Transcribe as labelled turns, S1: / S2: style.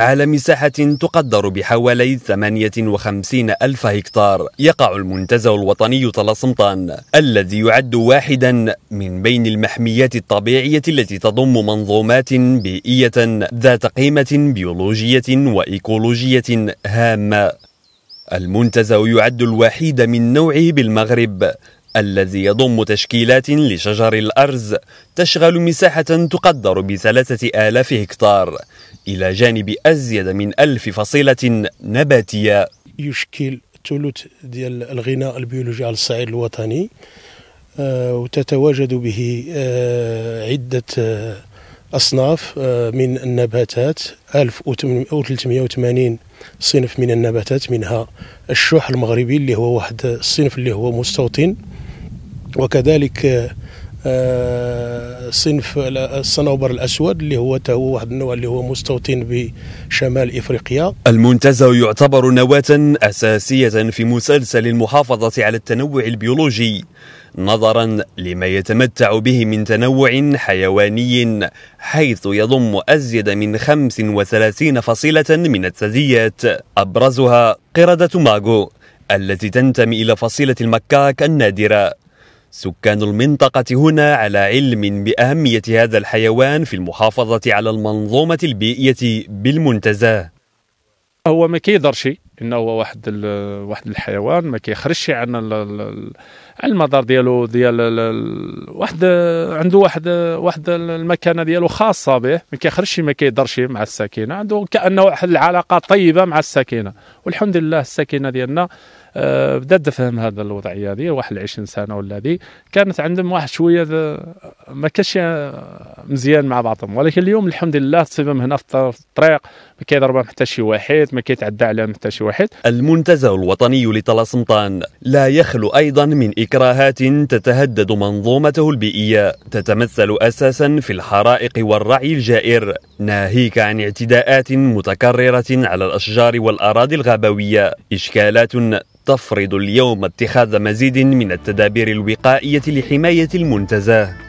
S1: على مساحة تقدر بحوالي 58 ألف هكتار يقع المنتزه الوطني طلسمطان الذي يعد واحدا من بين المحميات الطبيعية التي تضم منظومات بيئية ذات قيمة بيولوجية وإيكولوجية هامة المنتزه يعد الوحيد من نوعه بالمغرب الذي يضم تشكيلات لشجر الأرز تشغل مساحة تقدر بثلاثة آلاف هكتار إلى جانب أزيد من ألف فصيلة نباتية
S2: يشكل ثلث ديال الغناء البيولوجي على الصعيد الوطني آه، وتتواجد به آه، عدة آه، أصناف من النباتات 1380 صنف من النباتات منها الشح المغربي اللي هو واحد الصنف اللي هو مستوطن وكذلك آه، آه، صنف الصنوبر الاسود اللي هو هو واحد النوع اللي هو مستوطن بشمال افريقيا.
S1: المنتزه يعتبر نواه اساسيه في مسلسل المحافظه على التنوع البيولوجي نظرا لما يتمتع به من تنوع حيواني حيث يضم ازيد من 35 فصيله من الثدييات ابرزها قرده ماغو التي تنتمي الى فصيله المكاك النادره سكان المنطقة هنا على علم بأهمية هذا الحيوان في المحافظة على المنظومة البيئية بالمنتزه هو ما كيدرشي انه هو واحد واحد الحيوان ما كيخرجش
S3: عن على المدار ديالو ديال واحد عنده واحد واحد المكانه ديالو خاصه به ما كيخرجش ما كيدرش مع السكينه عنده كانه واحد العلاقه طيبه مع السكينه والحمد لله السكينه ديالنا أه، بدات تفهم هذا الوضعيه هذه واحد 20 سنه ولا هذه كانت عندهم واحد شويه ما كانش مزيان مع بعضهم ولكن اليوم الحمد لله تصيبهم هنا في الطريق ما
S1: كيضربهم حتى شي واحد ما كيتعدى عليهم حتى شي واحد المنتزه الوطني لطلاسمطان لا يخلو ايضا من اكراهات تتهدد منظومته البيئيه تتمثل اساسا في الحرائق والرعي الجائر ناهيك عن اعتداءات متكرره على الاشجار والاراضي الغابويه اشكالات تفرض اليوم اتخاذ مزيد من التدابير الوقائية لحماية المنتزه